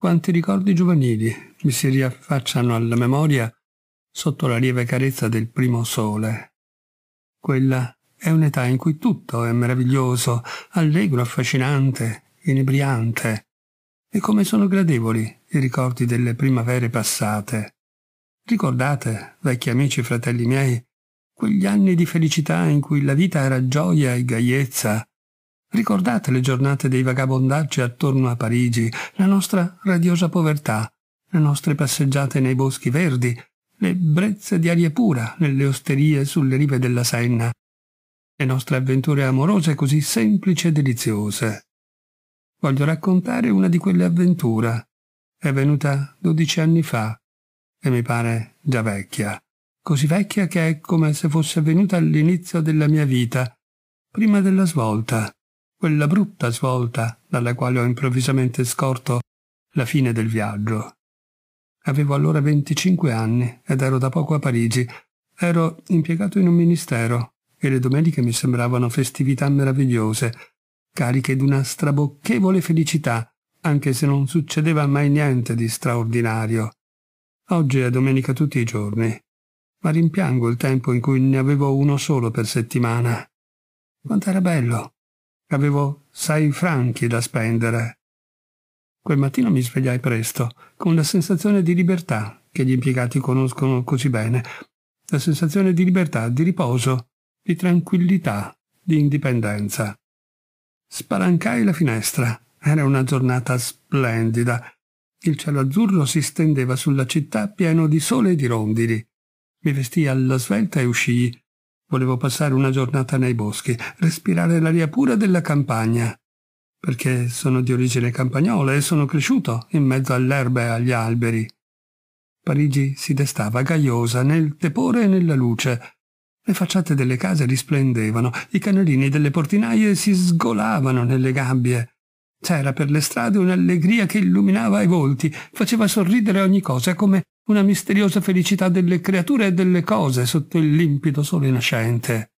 quanti ricordi giovanili mi si riaffacciano alla memoria sotto la lieve carezza del primo sole. Quella è un'età in cui tutto è meraviglioso, allegro, affascinante, inebriante. E come sono gradevoli i ricordi delle primavere passate. Ricordate, vecchi amici e fratelli miei, quegli anni di felicità in cui la vita era gioia e gaiezza, Ricordate le giornate dei vagabondaggi attorno a Parigi, la nostra radiosa povertà, le nostre passeggiate nei boschi verdi, le brezze di aria pura nelle osterie sulle rive della Senna, le nostre avventure amorose così semplici e deliziose. Voglio raccontare una di quelle avventure. È venuta dodici anni fa e mi pare già vecchia, così vecchia che è come se fosse venuta all'inizio della mia vita, prima della svolta quella brutta svolta dalla quale ho improvvisamente scorto la fine del viaggio. Avevo allora 25 anni ed ero da poco a Parigi. Ero impiegato in un ministero e le domeniche mi sembravano festività meravigliose, cariche d'una strabocchevole felicità, anche se non succedeva mai niente di straordinario. Oggi è domenica tutti i giorni, ma rimpiango il tempo in cui ne avevo uno solo per settimana. Quanto era bello Avevo sei franchi da spendere. Quel mattino mi svegliai presto, con la sensazione di libertà che gli impiegati conoscono così bene, la sensazione di libertà, di riposo, di tranquillità, di indipendenza. Spalancai la finestra. Era una giornata splendida. Il cielo azzurro si stendeva sulla città pieno di sole e di rondini. Mi vestii alla svelta e uscii, Volevo passare una giornata nei boschi, respirare l'aria pura della campagna, perché sono di origine campagnola e sono cresciuto in mezzo all'erba e agli alberi. Parigi si destava gaiosa nel tepore e nella luce. Le facciate delle case risplendevano, i canarini delle portinaie si sgolavano nelle gabbie. C'era per le strade un'allegria che illuminava i volti, faceva sorridere ogni cosa come una misteriosa felicità delle creature e delle cose sotto il limpido sole nascente.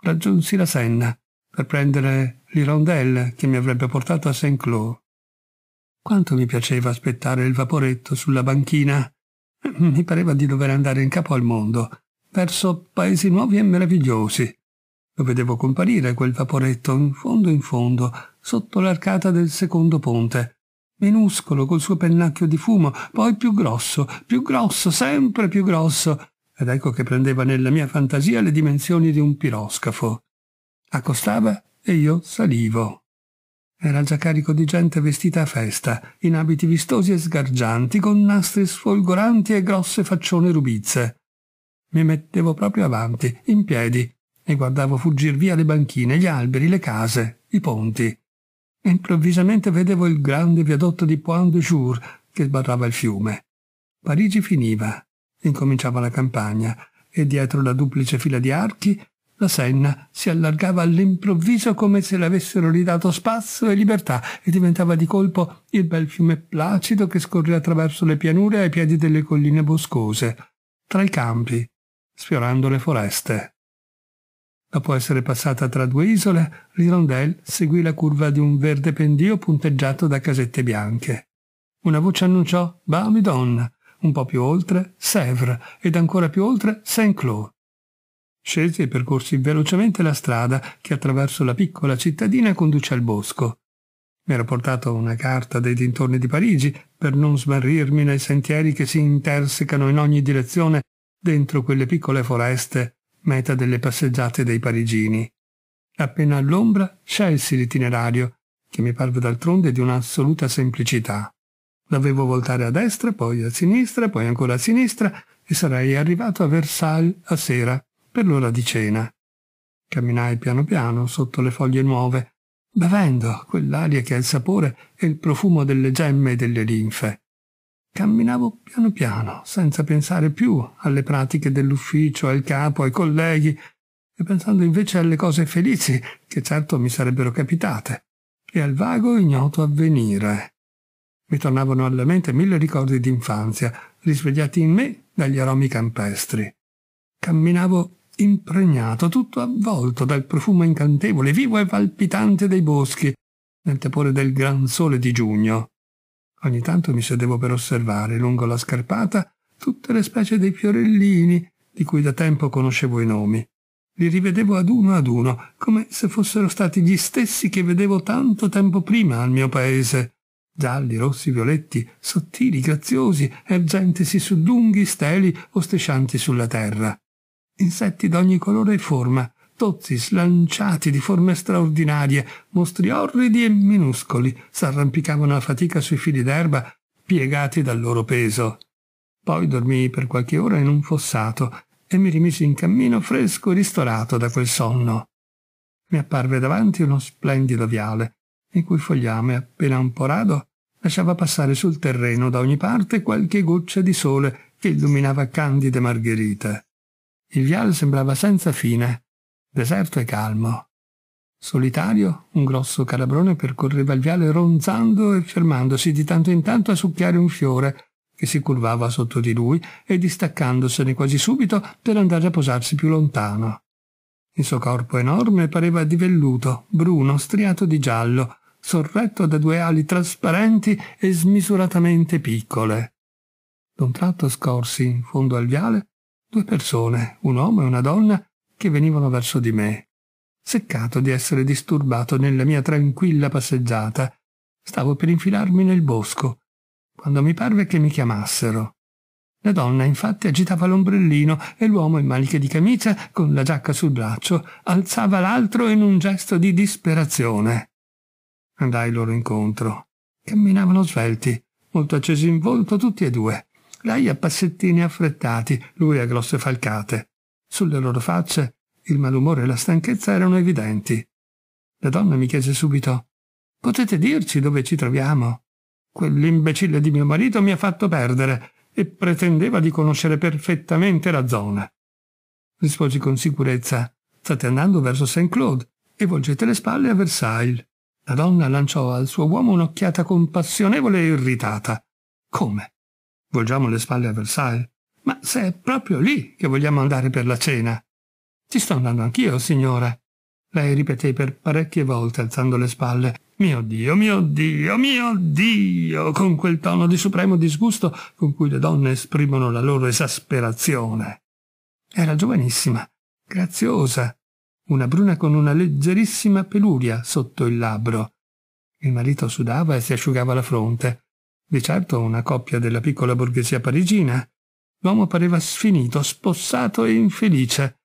Raggiunsi la Senna per prendere l'irondelle che mi avrebbe portato a saint Cloud. Quanto mi piaceva aspettare il vaporetto sulla banchina. Mi pareva di dover andare in capo al mondo, verso paesi nuovi e meravigliosi. Lo vedevo comparire quel vaporetto in fondo in fondo, sotto l'arcata del secondo ponte, minuscolo col suo pennacchio di fumo, poi più grosso, più grosso, sempre più grosso, ed ecco che prendeva nella mia fantasia le dimensioni di un piroscafo. Accostava e io salivo. Era già carico di gente vestita a festa, in abiti vistosi e sgargianti, con nastri sfolgoranti e grosse faccione rubizze. Mi mettevo proprio avanti, in piedi, e guardavo fuggir via le banchine, gli alberi, le case, i ponti. Improvvisamente vedevo il grande viadotto di Point de Jour che sbarrava il fiume. Parigi finiva, incominciava la campagna, e dietro la duplice fila di archi la Senna si allargava all'improvviso come se le avessero ridato spazio e libertà e diventava di colpo il bel fiume placido che scorre attraverso le pianure ai piedi delle colline boscose, tra i campi, sfiorando le foreste. Dopo essere passata tra due isole, Rirondelle seguì la curva di un verde pendio punteggiato da casette bianche. Una voce annunciò Bamidon, un po' più oltre Sèvres ed ancora più oltre Saint-Cloud. Scesi e percorsi velocemente la strada che attraverso la piccola cittadina conduce al bosco. Mi ero portato una carta dei dintorni di Parigi per non smarrirmi nei sentieri che si intersecano in ogni direzione dentro quelle piccole foreste meta delle passeggiate dei parigini. Appena all'ombra scelsi l'itinerario, che mi parve d'altronde di un'assoluta semplicità. Dovevo voltare a destra, poi a sinistra, poi ancora a sinistra e sarei arrivato a Versailles a sera, per l'ora di cena. Camminai piano piano sotto le foglie nuove, bevendo quell'aria che ha il sapore e il profumo delle gemme e delle linfe. Camminavo piano piano, senza pensare più alle pratiche dell'ufficio, al capo, ai colleghi, e pensando invece alle cose felici che certo mi sarebbero capitate, e al vago ignoto avvenire. Mi tornavano alla mente mille ricordi d'infanzia, risvegliati in me dagli aromi campestri. Camminavo impregnato, tutto avvolto dal profumo incantevole, vivo e palpitante dei boschi, nel tepore del gran sole di giugno. Ogni tanto mi sedevo per osservare, lungo la scarpata, tutte le specie dei fiorellini di cui da tempo conoscevo i nomi. Li rivedevo ad uno ad uno, come se fossero stati gli stessi che vedevo tanto tempo prima al mio paese. Gialli, rossi, violetti, sottili, graziosi, ergentesi su lunghi steli o striscianti sulla terra. Insetti d'ogni colore e forma, tozzi, slanciati di forme straordinarie, mostri orridi e minuscoli, s'arrampicavano a fatica sui fili d'erba, piegati dal loro peso. Poi dormii per qualche ora in un fossato e mi rimisi in cammino fresco e ristorato da quel sonno. Mi apparve davanti uno splendido viale, in cui fogliame appena un po' rado lasciava passare sul terreno da ogni parte qualche goccia di sole che illuminava candide margherite. Il viale sembrava senza fine Deserto e calmo. Solitario, un grosso calabrone percorreva il viale ronzando e fermandosi di tanto in tanto a succhiare un fiore che si curvava sotto di lui e distaccandosene quasi subito per andare a posarsi più lontano. Il suo corpo enorme pareva di velluto, bruno, striato di giallo, sorretto da due ali trasparenti e smisuratamente piccole. D'un tratto scorsi, in fondo al viale, due persone, un uomo e una donna, che venivano verso di me. Seccato di essere disturbato nella mia tranquilla passeggiata, stavo per infilarmi nel bosco, quando mi parve che mi chiamassero. La donna infatti agitava l'ombrellino e l'uomo in maniche di camicia, con la giacca sul braccio, alzava l'altro in un gesto di disperazione. Andai loro incontro. Camminavano svelti, molto accesi in volto tutti e due. Lei a passettini affrettati, lui a grosse falcate. Sulle loro facce il malumore e la stanchezza erano evidenti. La donna mi chiese subito Potete dirci dove ci troviamo? Quell'imbecille di mio marito mi ha fatto perdere e pretendeva di conoscere perfettamente la zona. Risposi con sicurezza State andando verso Saint Claude e volgete le spalle a Versailles. La donna lanciò al suo uomo un'occhiata compassionevole e irritata. Come? Volgiamo le spalle a Versailles? Ma se è proprio lì che vogliamo andare per la cena. Ci sto andando anch'io, signora. Lei ripeté per parecchie volte, alzando le spalle. Mio Dio, mio Dio, mio Dio, con quel tono di supremo disgusto con cui le donne esprimono la loro esasperazione. Era giovanissima, graziosa, una bruna con una leggerissima peluria sotto il labbro. Il marito sudava e si asciugava la fronte. Di certo una coppia della piccola borghesia parigina, L'uomo pareva sfinito, spossato e infelice.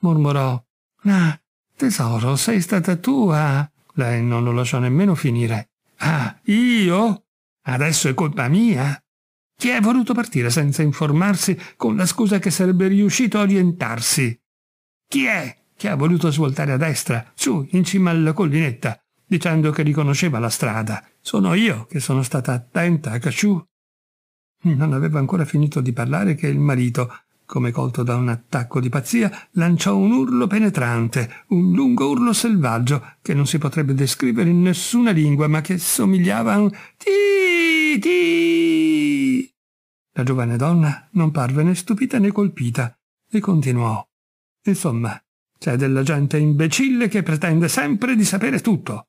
Mormorò Ah, tesoro, sei stata tu a... Lei non lo lasciò nemmeno finire. Ah, io? Adesso è colpa mia? Chi è voluto partire senza informarsi con la scusa che sarebbe riuscito a orientarsi? Chi è che ha voluto svoltare a destra, su, in cima alla collinetta, dicendo che riconosceva la strada? Sono io che sono stata attenta a Cacciù. Hm, non aveva ancora finito di parlare che il marito, come colto da un attacco di pazzia, lanciò un urlo penetrante, un lungo urlo selvaggio che non si potrebbe descrivere in nessuna lingua, ma che somigliava a un ti ti. La giovane donna non parve né stupita né colpita e continuò. Insomma, c'è della gente imbecille che pretende sempre di sapere tutto.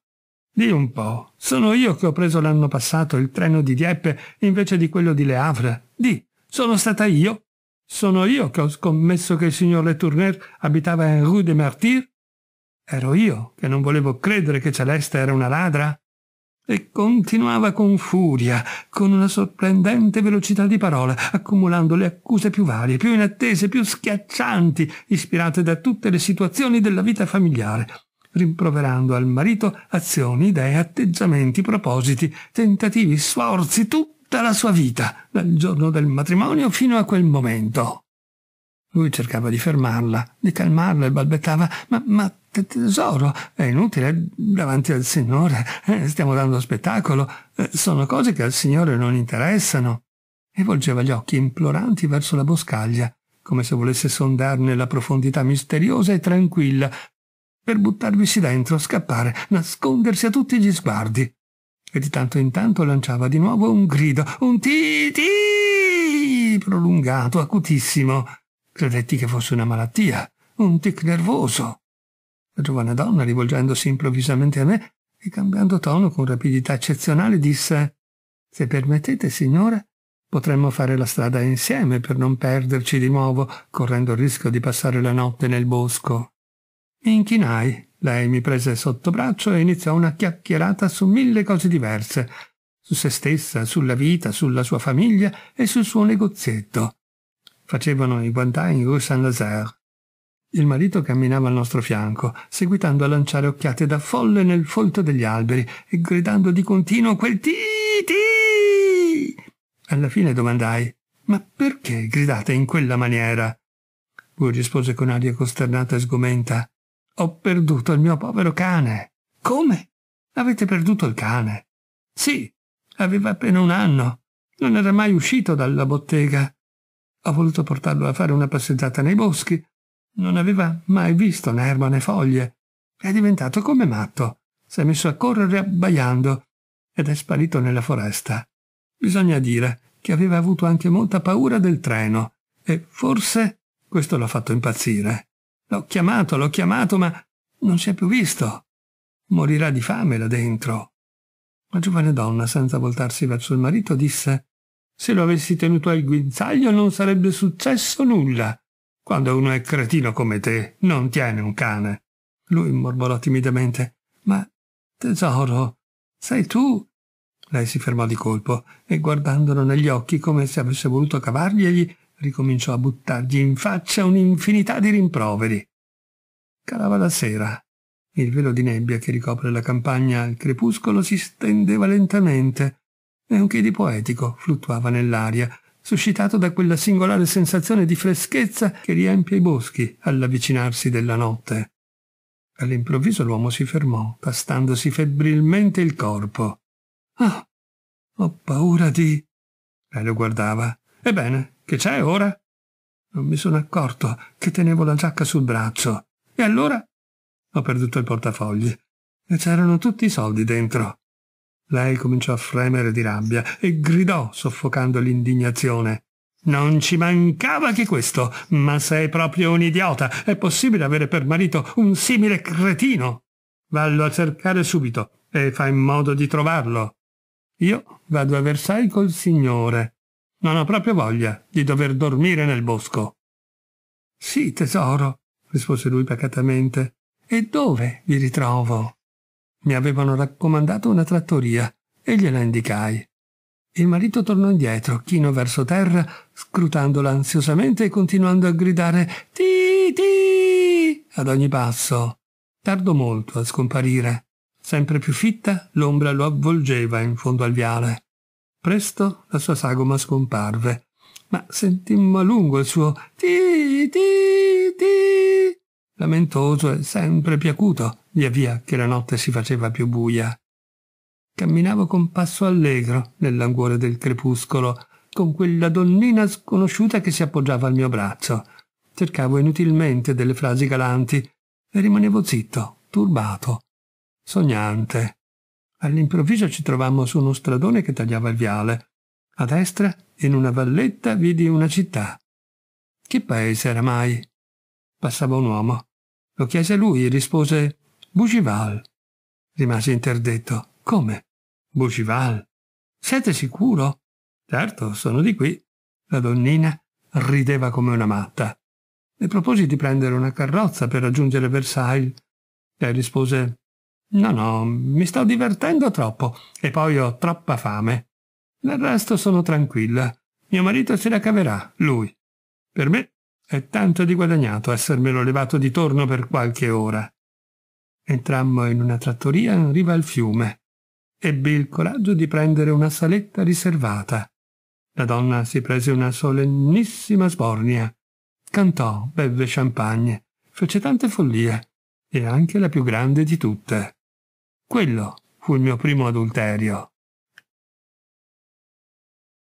Di un po', sono io che ho preso l'anno passato il treno di Dieppe invece di quello di Le Havre. Di, sono stata io. Sono io che ho scommesso che il signor Letourneur abitava in Rue des Martyrs. Ero io che non volevo credere che Celeste era una ladra. E continuava con furia, con una sorprendente velocità di parola, accumulando le accuse più varie, più inattese, più schiaccianti, ispirate da tutte le situazioni della vita familiare rimproverando al marito azioni, idee, atteggiamenti, propositi, tentativi, sforzi, tutta la sua vita, dal giorno del matrimonio fino a quel momento. Lui cercava di fermarla, di calmarla e balbettava, ma, ma tesoro, è inutile davanti al Signore, eh, stiamo dando spettacolo, eh, sono cose che al Signore non interessano. E volgeva gli occhi imploranti verso la boscaglia, come se volesse sondarne la profondità misteriosa e tranquilla, per buttarvisi dentro, scappare, nascondersi a tutti gli sguardi. E di tanto in tanto lanciava di nuovo un grido, un ti-ti prolungato, acutissimo. Credetti che fosse una malattia, un tic nervoso. La giovane donna, rivolgendosi improvvisamente a me e cambiando tono con rapidità eccezionale, disse «Se permettete, signore, potremmo fare la strada insieme per non perderci di nuovo, correndo il rischio di passare la notte nel bosco». Mi inchinai, lei mi prese sotto braccio e iniziò una chiacchierata su mille cose diverse, su se stessa, sulla vita, sulla sua famiglia e sul suo negozietto. Facevano i guantai in Rue Saint-Lazare. Il marito camminava al nostro fianco, seguitando a lanciare occhiate da folle nel folto degli alberi e gridando di continuo quel ti ti. Alla fine domandai: Ma perché gridate in quella maniera? Lui rispose con aria costernata e sgomenta: ho perduto il mio povero cane. Come? Avete perduto il cane? Sì, aveva appena un anno. Non era mai uscito dalla bottega. Ho voluto portarlo a fare una passeggiata nei boschi. Non aveva mai visto né erba né foglie. È diventato come matto. Si è messo a correre abbaiando ed è sparito nella foresta. Bisogna dire che aveva avuto anche molta paura del treno e forse questo l'ha fatto impazzire. L'ho chiamato, l'ho chiamato, ma non si è più visto. Morirà di fame là dentro. La giovane donna, senza voltarsi verso il marito, disse Se lo avessi tenuto al guinzaglio non sarebbe successo nulla. Quando uno è cretino come te, non tiene un cane. Lui mormorò timidamente Ma tesoro, sei tu? Lei si fermò di colpo e guardandolo negli occhi come se avesse voluto cavargli ricominciò a buttargli in faccia un'infinità di rimproveri. Calava la sera. Il velo di nebbia che ricopre la campagna al crepuscolo si stendeva lentamente e un che di poetico fluttuava nell'aria, suscitato da quella singolare sensazione di freschezza che riempie i boschi all'avvicinarsi della notte. All'improvviso l'uomo si fermò, tastandosi febbrilmente il corpo. Ah, ho paura di... Lei eh, lo guardava. Ebbene, che c'è ora? Non mi sono accorto che tenevo la giacca sul braccio. E allora? Ho perduto il portafogli. E c'erano tutti i soldi dentro. Lei cominciò a fremere di rabbia e gridò, soffocando l'indignazione. Non ci mancava che questo, ma sei proprio un idiota. È possibile avere per marito un simile cretino? Vallo a cercare subito e fai in modo di trovarlo. Io vado a Versailles col signore. Non ho proprio voglia di dover dormire nel bosco. Sì, tesoro, rispose lui pacatamente. E dove vi ritrovo? Mi avevano raccomandato una trattoria e gliela indicai. Il marito tornò indietro, chino verso terra, scrutandola ansiosamente e continuando a gridare Ti ti ad ogni passo. Tardò molto a scomparire. Sempre più fitta, l'ombra lo avvolgeva in fondo al viale. Presto la sua sagoma scomparve, ma sentimmo a lungo il suo ti ti ti lamentoso e sempre piacuto, via via che la notte si faceva più buia. Camminavo con passo allegro nel languore del crepuscolo, con quella donnina sconosciuta che si appoggiava al mio braccio. Cercavo inutilmente delle frasi galanti e rimanevo zitto, turbato, sognante. All'improvviso ci trovammo su uno stradone che tagliava il viale. A destra, in una valletta, vidi una città. Che paese era mai? Passava un uomo. Lo chiese a lui e rispose Bougival. Rimasi interdetto. Come? Bougival? Siete sicuro? Certo, sono di qui. La donnina rideva come una matta. Le proposi di prendere una carrozza per raggiungere Versailles. Lei rispose No, no, mi sto divertendo troppo e poi ho troppa fame. Nel resto sono tranquilla. Mio marito se la caverà, lui. Per me è tanto di guadagnato essermelo levato di torno per qualche ora. Entrammo in una trattoria in riva al fiume. Ebbi il coraggio di prendere una saletta riservata. La donna si prese una solennissima sbornia. Cantò, beve champagne, fece tante follie, e anche la più grande di tutte. Quello fu il mio primo adulterio.